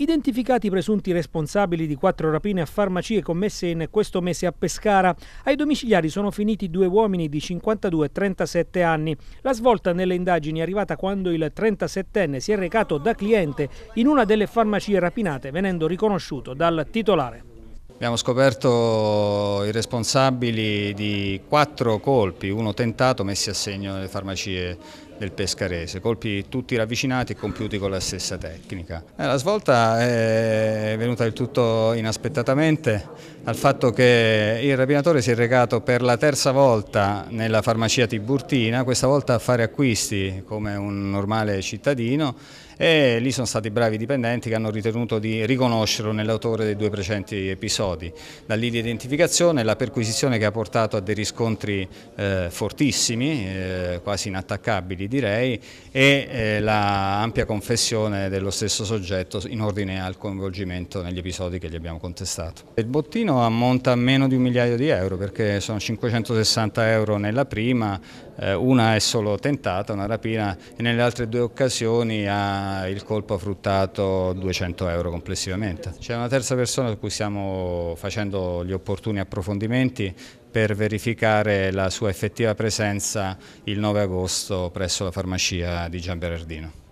Identificati i presunti responsabili di quattro rapine a farmacie commesse in questo mese a Pescara, ai domiciliari sono finiti due uomini di 52 e 37 anni. La svolta nelle indagini è arrivata quando il 37enne si è recato da cliente in una delle farmacie rapinate, venendo riconosciuto dal titolare. Abbiamo scoperto i responsabili di quattro colpi, uno tentato messi a segno nelle farmacie del Pescarese, colpi tutti ravvicinati e compiuti con la stessa tecnica. Eh, la svolta è venuta del tutto inaspettatamente al fatto che il rapinatore si è recato per la terza volta nella farmacia Tiburtina, questa volta a fare acquisti come un normale cittadino e lì sono stati bravi dipendenti che hanno ritenuto di riconoscerlo nell'autore dei due precedenti episodi. Da lì l'identificazione e la perquisizione che ha portato a dei riscontri eh, fortissimi, eh, quasi inattaccabili direi, e eh, la ampia confessione dello stesso soggetto in ordine al coinvolgimento negli episodi che gli abbiamo contestato. Il bottino ammonta a meno di un migliaio di euro perché sono 560 euro nella prima, eh, una è solo tentata, una rapina e nelle altre due occasioni ha il colpo ha fruttato 200 euro complessivamente. C'è una terza persona su cui stiamo facendo gli opportuni approfondimenti per verificare la sua effettiva presenza il 9 agosto presso la farmacia di Gian Berardino.